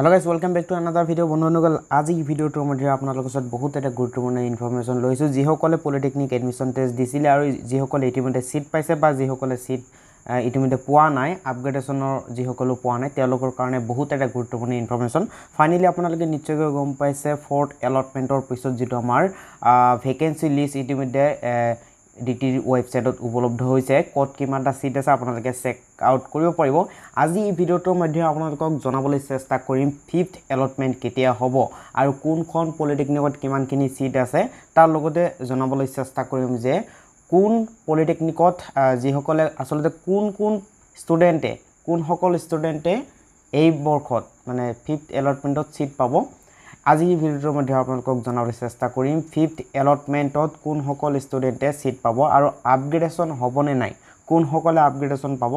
hello guys welcome back to another video' বন্ধুসকল আজি ভিডিঅ'টোৰ মধ্যে আপোনালোকৰ ওচৰত বহুত এটা গুৰুত্বপূৰ্ণ ইনফৰ্মেশ্যন লৈছোঁ যিসকলে পলিটেকনিক এডমিশ্যন টেষ্ট দিছিলে আৰু যিসকলে ইতিমধ্যে ছিট পাইছে বা যিসকলে ছিট ইতিমধ্যে পোৱা নাই আপগ্ৰেডেশ্যনৰ যিসকলেও পোৱা নাই তেওঁলোকৰ কাৰণে বহুত এটা গুৰুত্বপূৰ্ণ ইনফৰ্মেশ্যন ফাইনেলি আপোনালোকে নিশ্চয়কৈ গম পাইছে ফৰ্থ এলটমেণ্টৰ পিছত যিটো আমাৰ ভেকেঞ্চি লিষ্ট ইতিমধ্যে ডি টিৰ ৱেবছাইটত উপলব্ধ হৈছে ক'ত কিমানটা ছিট আছে আপোনালোকে চেক আউট কৰিব পাৰিব আজি এই ভিডিঅ'টোৰ মধ্যে আপোনালোকক জনাবলৈ চেষ্টা কৰিম ফিফ্থ এলটমেণ্ট কেতিয়া হ'ব আৰু কোনখন পলিটেকনিকত কিমানখিনি ছিট আছে তাৰ লগতে জনাবলৈ চেষ্টা কৰিম যে কোন পলিটেকনিকত যিসকলে আচলতে কোন কোন ষ্টুডেণ্টে কোনসকল ষ্টুডেণ্টে এই বৰ্ষত মানে ফিফ্থ এলটমেণ্টত ছিট পাব আজি এই ভিডিঅ'টোৰ মধ্যে আপোনালোকক জনাবলৈ চেষ্টা কৰিম ফিফ্থ এলটমেণ্টত কোনসকল ষ্টুডেণ্টে ছিট পাব আৰু আপগ্ৰেডেশ্যন হ'বনে নাই কোনসকলে আপগ্ৰেডেশ্যন পাব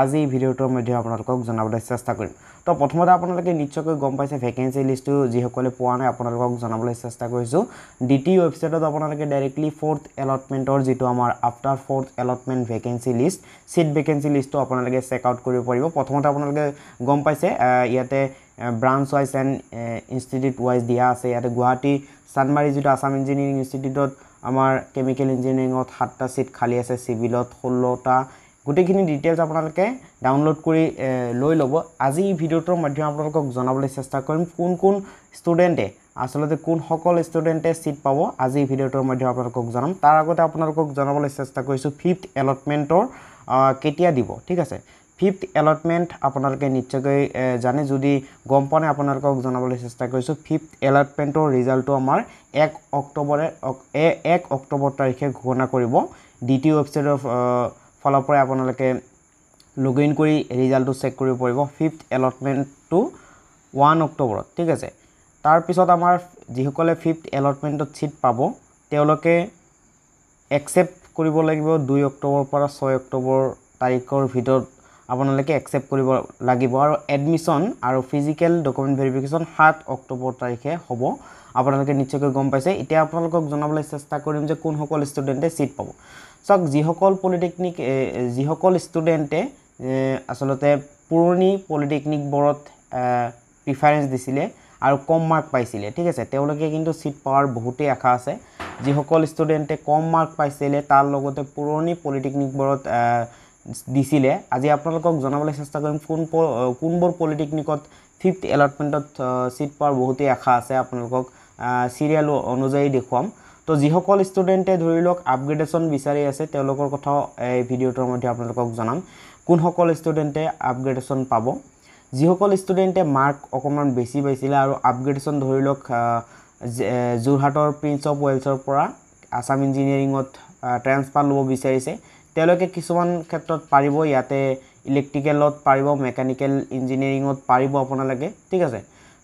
আজি এই ভিডিঅ'টোৰ মধ্যে আপোনালোকক জনাবলৈ চেষ্টা কৰিম তো প্ৰথমতে আপোনালোকে নিশ্চয়কৈ গম পাইছে ভেকেঞ্চি লিষ্টটো যিসকলে পোৱা নাই আপোনালোকক জনাবলৈ চেষ্টা কৰিছোঁ ডি টি ৱেবছাইটত আপোনালোকে ডাইৰেক্টলি ফ'ৰ্থ এলটমেণ্টৰ যিটো আমাৰ after fourth allotment vacancy list seat vacancy লিষ্টটো আপোনালোকে চেক আউট কৰিব পাৰিব প্ৰথমতে আপোনালোকে গম পাইছে ইয়াতে branch wise and institute wise দিয়া আছে ইয়াতে গুৱাহাটী চানমাৰী যিটো আছাম ইঞ্জিনিয়াৰিং ইনষ্টিটিউটত আমাৰ কেমিকেল ইঞ্জিনিয়াৰিঙত সাতটা ছিট খালী আছে চিভিলত ষোল্লটা গোটেইখিনি ডিটেইলছ আপোনালোকে ডাউনলোড কৰি লৈ ল'ব আজি এই ভিডিঅ'টোৰ মাধ্যমে আপোনালোকক জনাবলৈ চেষ্টা কৰিম কোন কোন ষ্টুডেণ্টে আচলতে কোনসকল ষ্টুডেণ্টে ছিট পাব আজি এই ভিডিঅ'টোৰ মাধ্যমে আপোনালোকক জনাম তাৰ আগতে আপোনালোকক জনাবলৈ চেষ্টা কৰিছোঁ ফিফ্থ এলটমেণ্টৰ কেতিয়া দিব ঠিক আছে ফিফথ এলটমেণ্ট আপোনালোকে নিশ্চয়কৈ জানে যদি গম পোৱা নাই আপোনালোকক জনাবলৈ চেষ্টা কৰিছোঁ ফিফথ এলটমেণ্টৰ ৰিজাল্টটো আমাৰ এক অক্টোবৰে এক অক্টোবৰ তাৰিখে ঘোষণা কৰিব দ্বিতীয় ৱেবছাইটৰ ফালৰ পৰাই আপোনালোকে লগ ইন কৰি ৰিজাল্টটো চেক কৰিব পাৰিব ফিফথ এলটমেণ্টটো ওৱান অক্টোবৰত ঠিক আছে তাৰপিছত আমাৰ যিসকলে ফিফথ এলটমেণ্টত ছিট পাব তেওঁলোকে একচেপ্ট কৰিব লাগিব দুই অক্টোবৰৰ পৰা ছয় অক্টোবৰ তাৰিখৰ ভিতৰত আপোনালোকে একচেপ্ট কৰিব লাগিব আৰু এডমিশ্যন আৰু ফিজিকেল ডকুমেণ্ট ভেৰিফিকেশ্যন সাত অক্টোবৰ তাৰিখে হ'ব আপোনালোকে নিশ্চয়কৈ গম পাইছে এতিয়া আপোনালোকক জনাবলৈ চেষ্টা কৰিম যে কোনসকল ষ্টুডেণ্টে ছিট পাব চাওক যিসকল পলিটেকনিক যিসকল ষ্টুডেণ্টে আচলতে পুৰণি পলিটেকনিকবোৰত প্ৰিফাৰেঞ্চ দিছিলে আৰু কম মাৰ্ক পাইছিলে ঠিক আছে তেওঁলোকে কিন্তু ছিট পোৱাৰ বহুতেই আশা আছে যিসকল ষ্টুডেণ্টে কম মাৰ্ক পাইছিলে তাৰ লগতে পুৰণি পলিটেকনিকবোৰত দিছিলে আজি আপোনালোকক জনাবলৈ চেষ্টা কৰিম কোন কোনবোৰ পলিটেকনিকত ফিফ্থ এলটমেণ্টত চিট পোৱাৰ বহুতেই আশা আছে আপোনালোকক চিৰিয়েল অনুযায়ী দেখুৱাম তো যিসকল ষ্টুডেণ্টে ধৰি লওক আপগ্ৰেডেশ্যন বিচাৰি আছে তেওঁলোকৰ কথাও এই ভিডিঅ'টোৰ মধ্যে আপোনালোকক জনাম কোনসকল ষ্টুডেণ্টে আপগ্ৰেডেশ্যন পাব যিসকল ষ্টুডেণ্টে মাৰ্ক অকণমান বেছি পাইছিলে আৰু আপগ্ৰেডেশ্যন ধৰি লওক যোৰহাটৰ প্ৰিন্স অফ ৱেলছৰ পৰা আছাম ইঞ্জিনিয়াৰিঙত ট্ৰেন্সফাৰ ল'ব বিচাৰিছে তেওঁলোকে কিছুমান ক্ষেত্ৰত পাৰিব ইয়াতে ইলেক্ট্ৰিকেলত পাৰিব মেকানিকেল ইঞ্জিনিয়াৰিঙত পাৰিব আপোনালোকে ঠিক আছে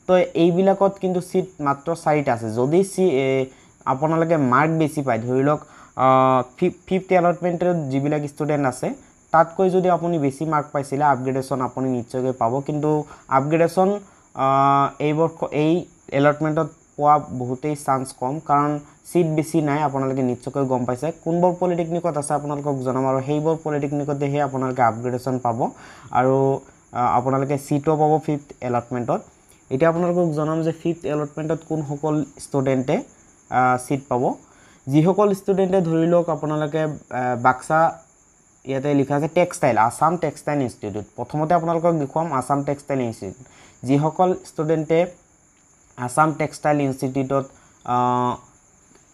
তো এইবিলাকত কিন্তু চিট মাত্ৰ চাৰিটা আছে যদি চি আপোনালোকে মাৰ্ক বেছি পায় ধৰি লওক ফিফ্থ এলটমেণ্টত যিবিলাক ষ্টুডেণ্ট আছে তাতকৈ যদি আপুনি বেছি মাৰ্ক পাইছিলে আপগ্ৰেডেশ্যন আপুনি নিশ্চয়কৈ পাব কিন্তু আপগ্ৰেডেশ্যন এইবৰ্ষ এই এলটমেণ্টত পোৱা বহুতেই চান্স কম কাৰণ চিট বেছি নাই আপোনালোকে নিশ্চয়কৈ গম পাইছে কোনবোৰ পলিটেকনিকত আছে আপোনালোকক জনাম আৰু সেইবোৰ পলিটেকনিকতেহে আপোনালোকে আপগ্ৰেডেশ্যন পাব আৰু আপোনালোকে ছিটো পাব ফিফ্থ এলটমেণ্টত এতিয়া আপোনালোকক জনাম যে ফিফ্থ এলটমেণ্টত কোনসকল ষ্টুডেণ্টে ছিট পাব যিসকল ষ্টুডেণ্টে ধৰি লওক আপোনালোকে বাক্সা ইয়াতে লিখা আছে টেক্সটাইল আছাম টেক্সটাইল ইনষ্টিটিউট প্ৰথমতে আপোনালোকক দেখুৱাম আছাম টেক্সটাইল ইনষ্টিটিউট যিসকল ষ্টুডেণ্টে আসাম টেক্সটাইল ইনষ্টিটিউটত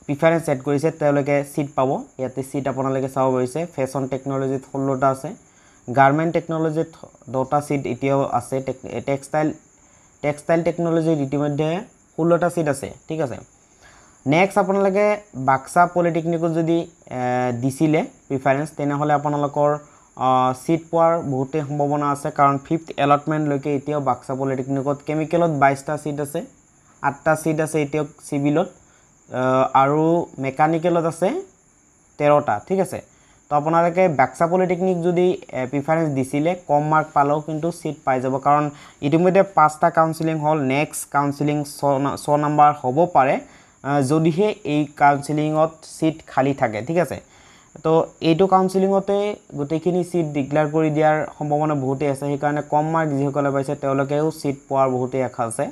প্ৰিফাৰেঞ্চ এড কৰিছে তেওঁলোকে ছিট পাব ইয়াতে ছিট আপোনালোকে চাব পাৰিছে ফেশ্বন টেকন'লজিত ষোল্লটা আছে গাৰ্মেণ্ট টেকন'লজিত দহটা ছিট এতিয়াও আছে টেক্সটাইল টেক্সটাইল টেকন'লজিত ইতিমধ্যে ষোল্লটা ছিট আছে ঠিক আছে নেক্সট আপোনালোকে বাক্সা পলিটেকনিকত যদি দিছিলে প্ৰিফাৰেঞ্চ তেনেহ'লে আপোনালোকৰ ছিট পোৱাৰ বহুতেই সম্ভাৱনা আছে কাৰণ ফিফ্থ এলটমেণ্টলৈকে এতিয়াও বাক্সা পলিটেকনিকত কেমিকেলত বাইছটা ছিট আছে আঠটা ছিট আছে এতিয়া চিভিলত আৰু মেকানিকেলত আছে তেৰটা ঠিক আছে তো আপোনালোকে বাক্সা পলিটেকনিক যদি প্ৰিফাৰেঞ্চ দিছিলে কম মাৰ্ক পালেও কিন্তু ছিট পাই যাব কাৰণ ইতিমধ্যে পাঁচটা কাউন্সিলিং হ'ল নেক্সট কাউন্সিলিং ছ নম্বৰ হ'ব পাৰে যদিহে এই কাউন্সিলিঙত ছিট খালী থাকে ঠিক আছে তো এইটো কাউন্সিলিঙতে গোটেইখিনি ছিট ডিক্লেয়াৰ কৰি দিয়াৰ সম্ভাৱনা বহুতেই আছে সেইকাৰণে কম মাৰ্ক যিসকলে পাইছে তেওঁলোকেও ছিট পোৱাৰ বহুতেই আশা আছে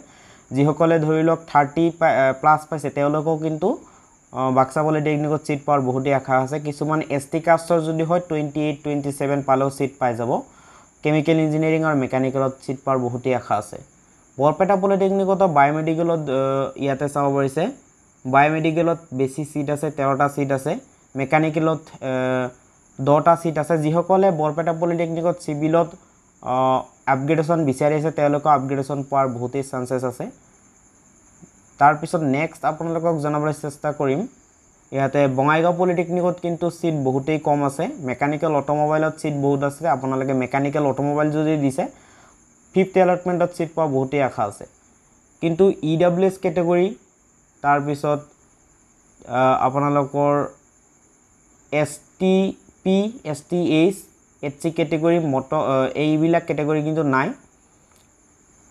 যিসকলে ধৰি লওক থাৰ্টি প্লাছ পাইছে তেওঁলোকেও কিন্তু বাক্সা পলিটেকনিকত ছিট পোৱাৰ বহুতেই আশা আছে কিছুমান এছ টি কাষ্টৰ যদি হয় টুৱেণ্টি এইট টুৱেণ্টি ছেভেন পালেও ছিট পাই যাব কেমিকেল ইঞ্জিনিয়াৰিং আৰু মেকানিকেলত ছিট পোৱাৰ বহুতেই আশা আছে বৰপেটা পলিটেকনিকতো বায়'মেডিকেলত ইয়াতে চাব পাৰিছে বায়'মেডিকেলত বেছি চিট আছে তেৰটা চিট আছে মেকানিকেলত দহটা চিট আছে যিসকলে বৰপেটা পলিটেকনিকত চিভিলত আপগ্ৰেডেশ্যন বিচাৰিছে তেওঁলোকৰ আপগ্ৰেডেশ্যন পোৱাৰ বহুতেই চান্সেছ আছে তাৰপিছত নেক্সট আপোনালোকক জনাবলৈ চেষ্টা কৰিম ইয়াতে বঙাইগাঁও পলিটেকনিকত কিন্তু ছিট বহুতেই কম আছে মেকানিকেল অট'মোবাইলত ছিট বহুত আছে আপোনালোকে মেকানিকেল অট'মোবাইল যদি দিছে ফিফ্থ এলটমেণ্টত ছিট পোৱা বহুতেই আশা আছে কিন্তু ই ডাব্লিউ এছ কেটেগৰী তাৰপিছত আপোনালোকৰ S T P S T H H C category মট এইবিলাক কেটেগৰি কিন্তু নাই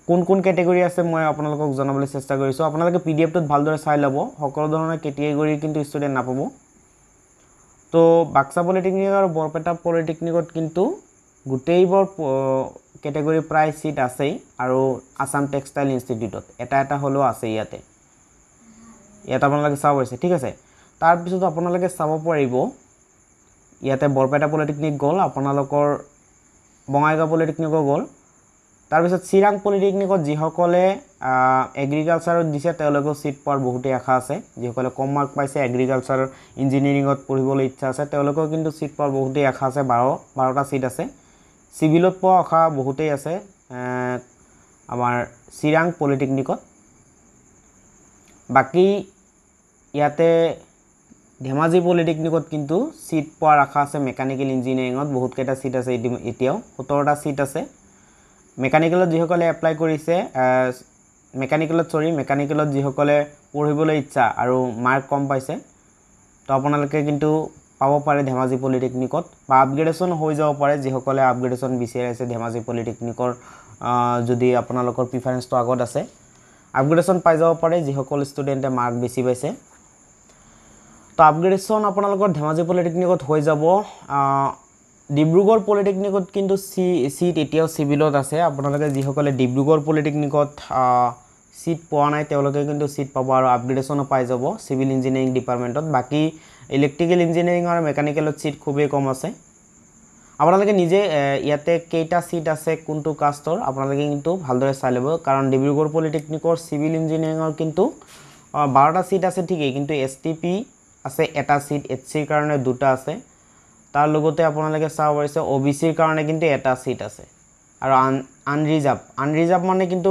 কোন কোন কেটেগৰী আছে মই আপোনালোকক জনাবলৈ চেষ্টা কৰি সো আপনাদেৰ পিডিএফট ভালদৰে চাই লব সকলো ধৰণৰ কেটেগৰী কিন্তু স্টুডেন্ট নাপাব তো বাক্সা পলিটেকনিক আৰু বৰপেটা পলিটেকনিকত কিন্তু গোটেইবৰ কেটেগৰী প্ৰায় সিট আছেই আৰু আসাম টেক্সটাইল ইনষ্টিটিউটত এটা এটা হলেও আছে ইয়াতে ইয়াত আপোনালোকে চাব পাৰিছে ঠিক আছে তাৰপৰ আপোনালোকে চাব পাৰিব ইয়াতে বৰপেটা পলিটেকনিক গ'ল আপোনালোকৰ বঙাইগাঁও পলিটেকনিকো গ'ল তাৰপিছত চিৰাং পলিটেকনিকত যিসকলে এগ্ৰিকালচাৰত দিছে তেওঁলোকেও চিট পোৱাৰ বহুতেই আশা আছে যিসকলে কম মাৰ্ক পাইছে এগ্ৰিকালচাৰ ইঞ্জিনিয়াৰিঙত পঢ়িবলৈ ইচ্ছা আছে তেওঁলোকেও কিন্তু ছিট পোৱাৰ বহুতেই আশা আছে বাৰ বাৰটা চিট আছে চিভিলত পোৱা আশা বহুতেই আছে আমাৰ চিৰাং পলিটেকনিকত বাকী ইয়াতে ধেমাজি পলিটেকনিকত কিন্তু ছিট পোৱাৰ আশা আছে মেকানিকেল ইঞ্জিনিয়াৰিঙত বহুতকেইটা ছিট আছে ইতি এতিয়াও সোতৰটা ছিট আছে মেকানিকেলত যিসকলে এপ্লাই কৰিছে মেকানিকেলত চৰি মেকানিকেলত যিসকলে পঢ়িবলৈ ইচ্ছা আৰু মাৰ্ক কম পাইছে তো আপোনালোকে কিন্তু পাব পাৰে ধেমাজি পলিটেকনিকত বা আপগ্ৰেডেশ্যন হৈ যাব পাৰে যিসকলে আপগ্ৰেডেশ্যন বিচাৰিছে ধেমাজি পলিটেকনিকৰ যদি আপোনালোকৰ প্ৰিফাৰেঞ্চটো আগত আছে আপগ্ৰেডেশ্যন পাই যাব পাৰে যিসকল ষ্টুডেণ্টে মাৰ্ক বেছি পাইছে তো আপগ্ৰেডেশ্যন আপোনালোকৰ ধেমাজি পলিটেকনিকত হৈ যাব ডিব্ৰুগড় পলিটেকনিকত কিন্তু চি ছিট এতিয়াও চিভিলত আছে আপোনালোকে যিসকলে ডিব্ৰুগড় পলিটেকনিকত ছিট পোৱা নাই তেওঁলোকে কিন্তু ছিট পাব আৰু আপগ্ৰেডেশ্যনো পাই যাব চিভিল ইঞ্জিনিয়াৰিং ডিপাৰ্টমেণ্টত বাকী ইলেক্ট্ৰিকেল ইঞ্জিনিয়াৰিং আৰু মেকানিকেলত ছিট খুবেই কম আছে আপোনালোকে নিজে ইয়াতে কেইটা ছিট আছে কোনটো কাষ্টৰ আপোনালোকে কিন্তু ভালদৰে চাই ল'ব কাৰণ ডিব্ৰুগড় পলিটেকনিকৰ চিভিল ইঞ্জিনিয়াৰিঙৰ কিন্তু বাৰটা ছিট আছে ঠিকেই কিন্তু এছ টি পি আছে এটা সিট এইচ সিৰ কাৰণে দুটা আছে তাৰ লগতে আপোনালোকে চাব পড়ছে ও বি সিৰ কাৰণে কিন্তু এটা সিট আছে আৰ আনৰিজাৰ্ভ আনৰিজাৰ্ভ মানে কিন্তু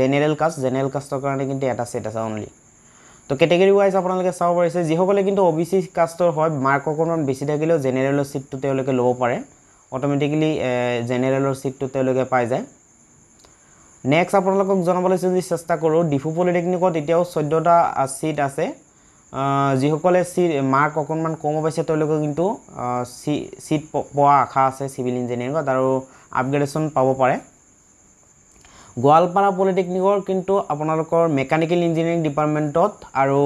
জেনেৰেল কাষ্ট জেনেৰেল কাষ্টৰ কাৰণে কিন্তু এটা সিট আছে অনলি তো কেটেগরি ওয়াইজ আপনাদের চাব পড়ছে যখন কিন্তু ও বি সি কাস্টর হয় মার্ক অকমান বেশি থাকলেও জেনেরেলর সিটটো লোব পড়ে অটোমেটিকলি জেনেরেলর সিটটো পাই যায় নেক্সট আপোনালোকক জনাবলৈ যদি চেষ্টা কৰোঁ ডিফু পলিটেকনিকত এতিয়াও চৈধ্যটা চিট আছে যিসকলে চিট মাৰ্ক অকণমান কম পাইছে তেওঁলোকে কিন্তু চিট পোৱা আশা আছে চিভিল ইঞ্জিনিয়াৰিঙত আৰু আপগ্ৰেডেশ্যন পাব পাৰে গোৱালপাৰা পলিটেকনিকৰ কিন্তু আপোনালোকৰ মেকানিকেল ইঞ্জিনিয়াৰিং ডিপাৰ্টমেণ্টত আৰু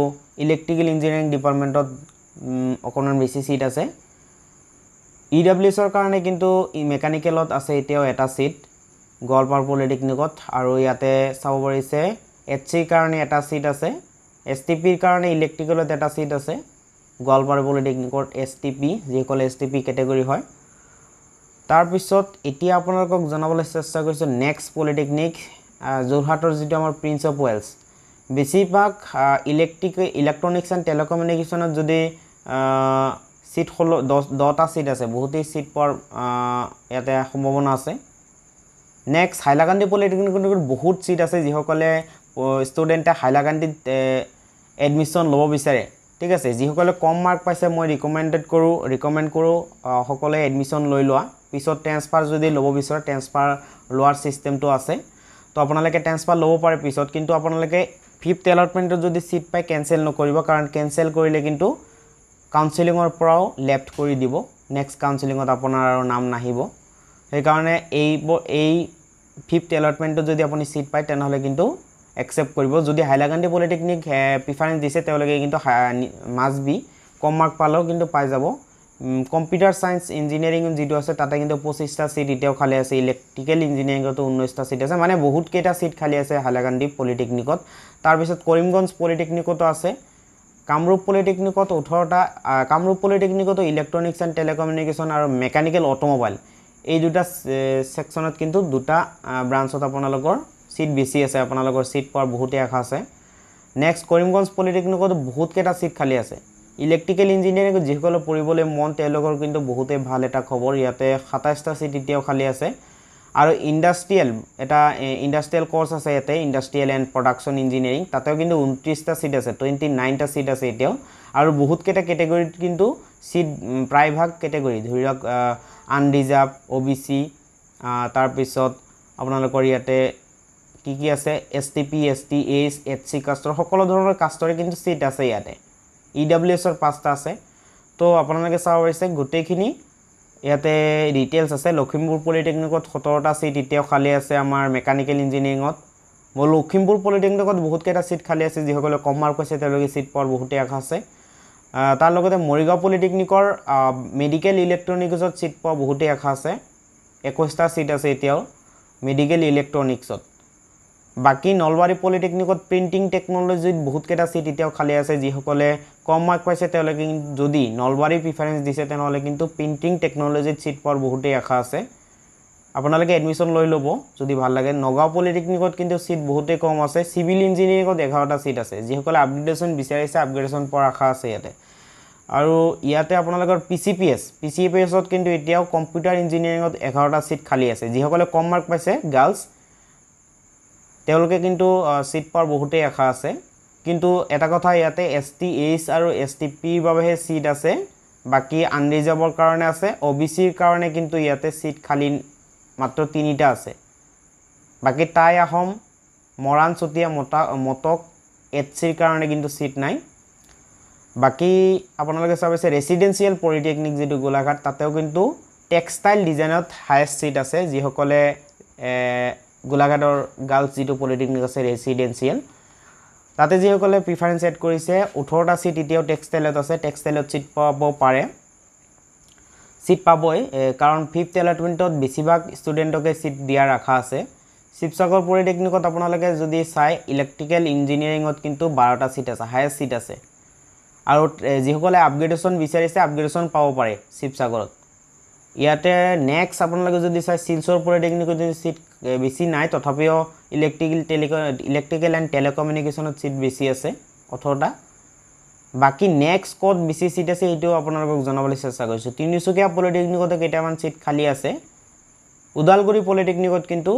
ইলেক্ট্ৰিকেল ইঞ্জিনিয়াৰিং ডিপাৰ্টমেণ্টত অকণমান বেছি চিট আছে ই ডাব্লিউ এছৰ কাৰণে কিন্তু মেকানিকেলত আছে এতিয়াও এটা চিট গোৱালপাৰা পলিটেকনিকত আৰু ইয়াতে চাব পাৰিছে এইচ চিৰ কাৰণে এটা চিট আছে এস টি পির কারণে ইলেকট্রিক্যাল ডেটা সিট আছে গোয়ালপার পলিটেকনিকর এস টি পি যখন এস টি পি কেটেগরি হয় তারপর এটা আপনার জানাবলে চেষ্টা করছো নেক্সট পলিটেকনিক যাটর যদি আমার প্রিন্স অফ ওয়েলস বেশিরভাগ ইলেকট্রিক ইলেকট্রনিক্স অ্যান্ড টেলিকমিউনিকেশনত যদি সিট হল দশটা সিট আছে বহুতই সিট পাওয়ার এতে সম্ভাবনা আছে নেক্সট হাইলাকান্দি পলিটেকনিক বহুত সিট আছে যখন ষ্টুডেণ্টে হাইলাকান্দিত এডমিশ্যন ল'ব বিচাৰে ঠিক আছে যিসকলে কম মাৰ্ক পাইছে মই ৰিকমেণ্ডেড কৰোঁ ৰিকমেণ্ড কৰোঁ সকলোৱে এডমিশ্যন লৈ লোৱা পিছত ট্ৰেঞ্চফাৰ যদি ল'ব বিচাৰে ট্ৰেঞ্চফাৰ লোৱাৰ ছিষ্টেমটো আছে তো আপোনালোকে ট্ৰেঞ্চফাৰ ল'ব পাৰে পিছত কিন্তু আপোনালোকে ফিফ্থ এলটমেণ্টত যদি ছিট পায় কেঞ্চেল নকৰিব কাৰণ কেঞ্চেল কৰিলে কিন্তু কাউঞ্চেলিঙৰ পৰাও লেফ্ট কৰি দিব নেক্সট কাউঞ্চেলিঙত আপোনাৰ আৰু নাম নাহিব সেইকাৰণে এই এই ফিফ্থ এলটমেণ্টত যদি আপুনি ছিট পায় তেনেহ'লে কিন্তু একচেপ্ট কৰিব যদি হাইলাকান্দি পলিটেকনিক প্ৰিফাৰেঞ্চ দিছে তেওঁলোকে কিন্তু মাছ বি কম মাৰ্ক পালেও কিন্তু পাই যাব কম্পিউটাৰ ছায়েন্স ইঞ্জিনিয়াৰিং যিটো আছে তাতে কিন্তু পঁচিছটা ছিট এতিয়াও খালী আছে ইলেক্ট্ৰিকেল ইঞ্জিনিয়াৰিঙতো ঊনৈছটা ছিট আছে মানে বহুতকেইটা ছিট খালী আছে হাইলাকান্দি পলিটেকনিকত তাৰপিছত কৰিমগঞ্জ পলিটেকনিকতো আছে কামৰূপ পলিটেকনিকত ওঠৰটা কামৰূপ পলিটেকনিকতো ইলেক্ট্ৰনিক্স এণ্ড টেলিকমিউনিকেশ্যন আৰু মেকানিকেল অট'মোবাইল এই দুটা ছেকশ্যনত কিন্তু দুটা ব্ৰাঞ্চত আপোনালোকৰ চিট বেছি আছে আপোনালোকৰ চিট পোৱাৰ বহুতেই আশা আছে নেক্সট কৰিমগঞ্জ পলিটেকনিকতো বহুতকেইটা চিট খালী আছে ইলেক্ট্ৰিকেল ইঞ্জিনিয়াৰিং যিসকলে পঢ়িবলৈ মন তেওঁলোকৰ কিন্তু বহুতেই ভাল এটা খবৰ ইয়াতে সাতাইছটা চিট এতিয়াও খালী আছে আৰু ইণ্ডাষ্ট্ৰিয়েল এটা ইণ্ডাষ্ট্ৰিয়েল কৰ্চ আছে ইয়াতে ইণ্ডাষ্ট্ৰিয়েল এণ্ড প্ৰডাকশ্যন ইঞ্জিনিয়াৰিং তাতেও কিন্তু ঊনত্ৰিছটা চিট আছে টুৱেণ্টি নাইনটা চিট আছে এতিয়াও আৰু বহুতকেইটা কেটেগৰীত কিন্তু চিট প্ৰায়ভাগ কেটেগৰী ধৰি লওক আনৰিজাৰ্ভ অ' বি চি তাৰপিছত আপোনালোকৰ ইয়াতে কি কি আছে S T P S T H H C কাষ্টৰ সকলো ধৰণৰ কাষ্টৰে কিন্তু চিট আছে ইয়াতে ই ডাব্লিউ এছৰ পাঁচটা আছে তো আপোনালোকে চাব পাৰিছে গোটেইখিনি ইয়াতে ডিটেইলছ আছে লখিমপুৰ পলিটেকনিকত সোতৰটা চিট এতিয়াও খালী আছে আমাৰ মেকানিকেল ইঞ্জিনিয়াৰিঙত মই লখিমপুৰ পলিটেকনিকত বহুতকেইটা চিট খালী আছে যিসকলে কম মাৰ্ক হৈছে তেওঁলোকে চিট পোৱাৰ বহুতেই আশা আছে তাৰ লগতে মৰিগাঁও পলিটেকনিকৰ মেডিকেল ইলেক্ট্ৰনিকছত চিট পোৱা বহুতেই আশা আছে একৈছটা চিট আছে এতিয়াও মেডিকেল ইলেক্ট্ৰনিকছত বাকী নলবাৰী পলিটেকনিকত প্ৰিণ্টিং টেকনলজিত বহুতকেইটা ছিট এতিয়াও খালী আছে যিসকলে কম মাৰ্ক পাইছে তেওঁলোকে যদি নলবাৰী প্ৰিফাৰেঞ্চ দিছে তেনেহ'লে কিন্তু প্ৰিণ্টিং টেকনলজিত ছিট পোৱাৰ বহুতেই আশা আছে আপোনালোকে এডমিশ্যন লৈ ল'ব যদি ভাল লাগে নগাঁও পলিটেকনিকত কিন্তু ছিট বহুতেই কম আছে চিভিল ইঞ্জিনিয়াৰিঙত এঘাৰটা ছিট আছে যিসকলে আপগ্ৰেডেশ্যন বিচাৰিছে আপগ্ৰেডেশ্যন পোৱাৰ আশা আছে ইয়াতে আৰু ইয়াতে আপোনালোকৰ P C P S P C P এছত কিন্তু এতিয়াও কম্পিউটাৰ ইঞ্জিনিয়াৰিঙত এঘাৰটা ছিট খালী আছে যিসকলে কম মাৰ্ক পাইছে গাৰ্লছ তেওঁলোকে কিন্তু চিট পোৱাৰ বহুতেই আশা আছে কিন্তু এটা কথা ইয়াতে এছ টি এইচ আৰু এছ টি পিৰ বাবেহে ছিট আছে বাকী আনৰিজাৰ্ভৰ কাৰণে আছে অ' বি চিৰ কাৰণে কিন্তু ইয়াতে চিট খালী মাত্ৰ তিনিটা আছে বাকী টাই আহোম মৰাণ চুতীয়া মতা মটক এইচ চিৰ কাৰণে কিন্তু চিট নাই বাকী আপোনালোকে চাব আছে ৰেচিডেঞ্চিয়েল পলিটেকনিক যিটো গোলাঘাট তাতেও কিন্তু টেক্সটাইল ডিজাইনত হায়েষ্ট ছিট আছে যিসকলে গোলাঘাটৰ গাৰ্লছ যিটো পলিটেকনিক আছে ৰেচিডেঞ্চিয়েল তাতে যিসকলে প্ৰিফাৰেঞ্চ এড কৰিছে ওঠৰটা চিট এতিয়াও টেক্সটাইলত আছে টেক্সটাইলত ছিট পাব পাৰে ছিট পাবই কাৰণ ফিফ্থ এলটমেণ্টত বেছিভাগ ষ্টুডেণ্টকে ছিট দিয়া আশা আছে শিৱসাগৰ পলিটেকনিকত আপোনালোকে যদি চাই ইলেক্ট্ৰিকেল ইঞ্জিনিয়াৰিঙত কিন্তু বাৰটা চিট আছে হায়েষ্ট চিট আছে আৰু যিসকলে আপগ্ৰেডেশ্যন বিচাৰিছে আপগ্ৰেডেশ্যন পাব পাৰে শিৱসাগৰত ইয়াতে নেক্সট আপোনালোকে যদি চাই শিলচৰ পলিটেকনিকত যদি চিট বেছি নাই তথাপিও ইলেক্ট্ৰিকেল টেলিক ইলেক্ট্ৰিকেল এণ্ড টেলিকমিউনিকেশ্যনত ছিট বেছি আছে ওঠৰটা বাকী নেক্সট ক'ত বেছি ছিট আছে সেইটো আপোনালোকক জনাবলৈ চেষ্টা কৰিছোঁ তিনিচুকীয়া পলিটেকনিকতে কেইটামান ছিট খালী আছে ওদালগুৰি পলিটেকনিকত কিন্তু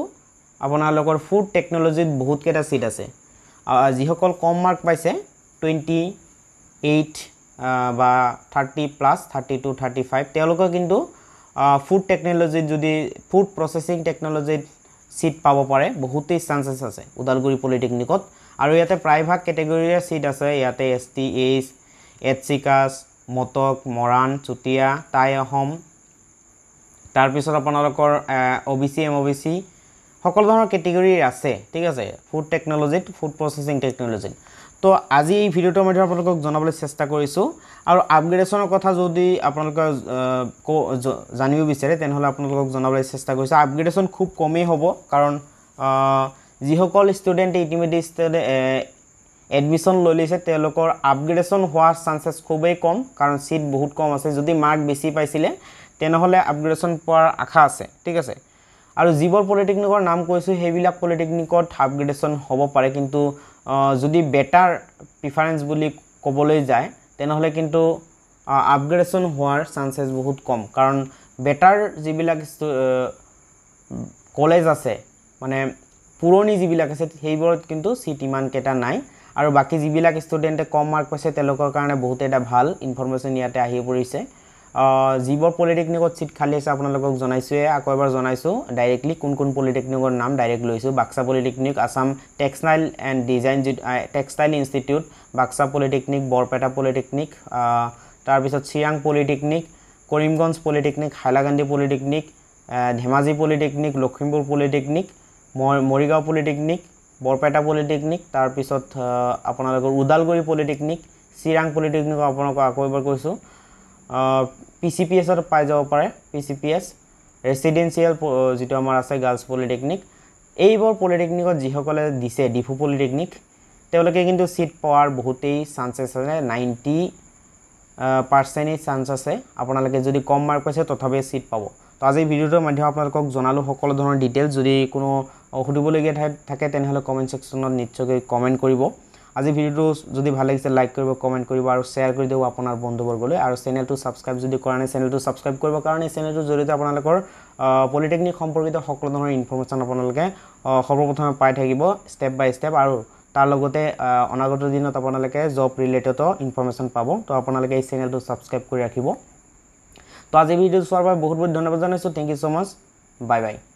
আপোনালোকৰ ফুড টেকন'লজিত বহুতকেইটা ছিট আছে যিসকল কম মাৰ্ক পাইছে টুৱেণ্টি এইট বা thirty plus thirty two thirty five তেওঁলোকে কিন্তু ফুড টেকন'লজিত যদি ফুড প্ৰচেছিং টেকন'লজিত সিট পাব পাৰে বহুতেই চান্সেছ আছে ওদালগুৰি পলিটেকনিকত আৰু ইয়াতে প্ৰায়ভাগ কেটেগৰীৰে ছিট আছে ইয়াতে S T H H C কাছ মটক মৰাণ চুতীয়া টাই অসম তাৰপিছত আপোনালোকৰ O B C M O' B C সকলো ধৰণৰ কেটেগৰী আছে ঠিক আছে ফুড টেকন'লজিত ফুড প্ৰচেছিং টেকন'লজিত তো আজি এই ভিডিওটোৰ মধ্যে আপোনালোকক জনাবলৈ চেষ্টা কৰিছোঁ আৰু আপগ্ৰেডেশ্যনৰ কথা যদি আপোনালোকে জানিব বিচাৰে তেনেহ'লে আপোনালোকক জনাবলৈ চেষ্টা কৰিছোঁ আপগ্ৰেডেশ্যন খুব কমেই হ'ব কাৰণ যিসকল ষ্টুডেণ্টে ইতিমধ্যে এডমিশ্যন লৈ লৈছে তেওঁলোকৰ আপগ্ৰেডেশ্যন হোৱাৰ চান্সেছ খুবেই কম কাৰণ ছিট বহুত কম আছে যদি মাৰ্ক বেছি পাইছিলে তেনেহ'লে আপগ্ৰেডেশ্যন পোৱাৰ আশা আছে ঠিক আছে আৰু যিবোৰ পলিটেকনিকৰ নাম কৈছোঁ সেইবিলাক পলিটেকনিকত আপগ্ৰেডেশ্যন হ'ব পাৰে কিন্তু যদি বেটাৰ প্ৰিফাৰেঞ্চ বুলি ক'বলৈ যায় তেনেহ'লে কিন্তু আপগ্ৰেডেশ্যন হোৱাৰ চান্সেছ বহুত কম কাৰণ বেটাৰ যিবিলাক কলেজ আছে মানে পুৰণি যিবিলাক আছে সেইবোৰত কিন্তু ছিট ইমানকেইটা নাই আৰু বাকী যিবিলাক ষ্টুডেণ্টে কম মাৰ্ক পাইছে তেওঁলোকৰ কাৰণে বহুত এটা ভাল ইনফৰ্মেশ্যন ইয়াতে আহি পৰিছে যিবোৰ পলিটেকনিকত ছিট খালী আছে আপোনালোকক জনাইছোঁৱে আকৌ এবাৰ জনাইছোঁ ডাইৰেক্টলি কোন কোন পলিটেকনিকৰ নাম ডাইৰেক্ট লৈছোঁ Baksa polytechnic Assam textile and design যি textile institute Baksa polytechnic Barpeta polytechnic তাৰপিছত Chirang polytechnic Karimganj polytechnic Hailakandi polytechnic Dhemaji polytechnic Lakhimpur polytechnic ম মৰিগাঁও পলিটেকনিক বৰপেটা পলিটেকনিক তাৰপিছত আপোনালোকৰ ওদালগুৰি পলিটেকনিক চিৰাং পলিটেকনিক আপোনালোকক আকৌ এবাৰ কৈছোঁ পি চি পি এছত পাই যাব পাৰে P C P S residential যিটো আমাৰ আছে গাৰ্লছ পলিটেকনিক এইবোৰ পলিটেকনিকত যিসকলে দিছে ডিফু পলিটেকনিক তেওঁলোকে কিন্তু ছিট পোৱাৰ বহুতেই চান্সেছ আছে নাইণ্টি পাৰ্চেণ্টেই চান্স আছে আপোনালোকে যদি কম মাৰ্ক পাইছে তথাপি ছিট পাব তো আজি ভিডিঅ'টোৰ মাধ্যমত আপোনালোকক জনালোঁ সকলো ধৰণৰ ডিটেইলছ যদি কোনো সুধিবলগীয়া ঠাইত থাকে তেনেহ'লে কমেণ্ট ছেকশ্যনত নিশ্চয়কৈ কমেণ্ট কৰিব আজি ভিডিওটো যদি ভাল লাগিছে লাইক কৰিব কমেণ্ট কৰিব আৰু শ্বেয়াৰ কৰি দিব আপোনাৰ বন্ধুবৰ্গলৈ আৰু চেনেলটো ছাবস্ক্ৰাইব যদি কৰা নাই চেনেলটো ছাবস্ক্ৰাইব কৰিব কাৰণ এই চেনেলটোৰ জৰিয়তে আপোনালোকৰ পলিটেকনিক সম্পৰ্কিত সকলো ধৰণৰ ইনফৰ্মেশ্যন আপোনালোকে সৰ্বপ্ৰথমে পাই থাকিব ষ্টেপ বাই ষ্টেপ আৰু তাৰ লগতে অনাগত দিনত আপোনালোকে জব ৰিলেটেডো ইনফৰ্মেশ্যন পাব তো আপোনালোকে এই চেনেলটো ছাবস্ক্ৰাইব কৰি ৰাখিব তো আজি ভিডিঅ' চোৱাৰ বাবে বহুত বহুত ধন্যবাদ জনাইছোঁ thank you so' much bye bye